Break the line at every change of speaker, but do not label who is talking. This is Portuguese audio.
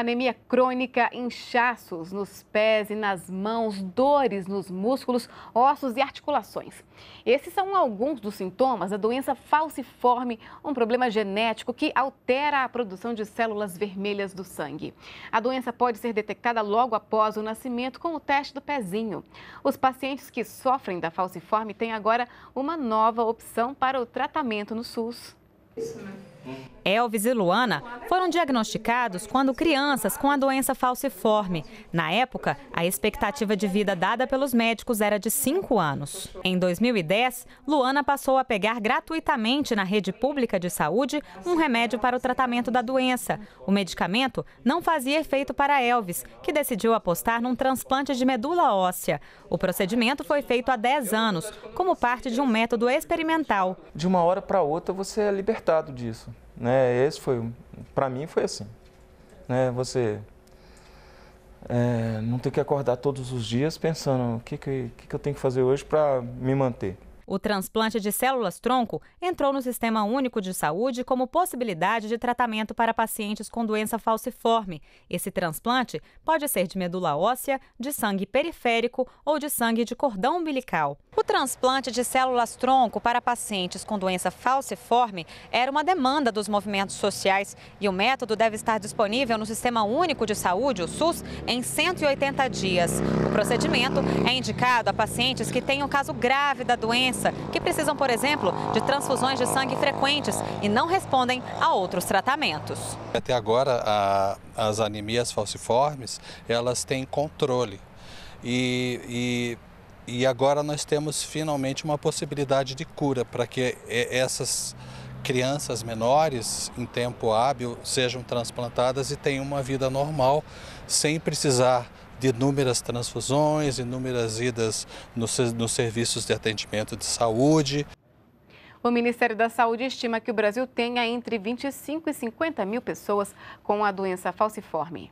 anemia crônica, inchaços nos pés e nas mãos, dores nos músculos, ossos e articulações. Esses são alguns dos sintomas da doença falciforme, um problema genético que altera a produção de células vermelhas do sangue. A doença pode ser detectada logo após o nascimento com o teste do pezinho. Os pacientes que sofrem da falciforme têm agora uma nova opção para o tratamento no SUS. Isso,
né? Elvis e Luana foram diagnosticados quando crianças com a doença falciforme. Na época, a expectativa de vida dada pelos médicos era de 5 anos. Em 2010, Luana passou a pegar gratuitamente na rede pública de saúde um remédio para o tratamento da doença. O medicamento não fazia efeito para Elvis, que decidiu apostar num transplante de medula óssea. O procedimento foi feito há 10 anos, como parte de um método experimental.
De uma hora para outra, você é libertado disso. Né? Esse foi, para mim foi assim. Né? Você é, não ter que acordar todos os dias pensando o que, que, que, que eu tenho que fazer hoje para me manter.
O transplante de células-tronco entrou no Sistema Único de Saúde como possibilidade de tratamento para pacientes com doença falciforme. Esse transplante pode ser de medula óssea, de sangue periférico ou de sangue de cordão umbilical. O transplante de células-tronco para pacientes com doença falciforme era uma demanda dos movimentos sociais e o método deve estar disponível no Sistema Único de Saúde, o SUS, em 180 dias. O procedimento é indicado a pacientes que têm um caso grave da doença doença, que precisam, por exemplo, de transfusões de sangue frequentes e não respondem a outros tratamentos.
Até agora, a, as anemias falciformes, elas têm controle. e, e e agora nós temos finalmente uma possibilidade de cura para que essas crianças menores em tempo hábil sejam transplantadas e tenham uma vida normal sem precisar de inúmeras transfusões, inúmeras idas nos, nos serviços de atendimento de saúde.
O Ministério da Saúde estima que o Brasil tenha entre 25 e 50 mil pessoas com a doença falciforme.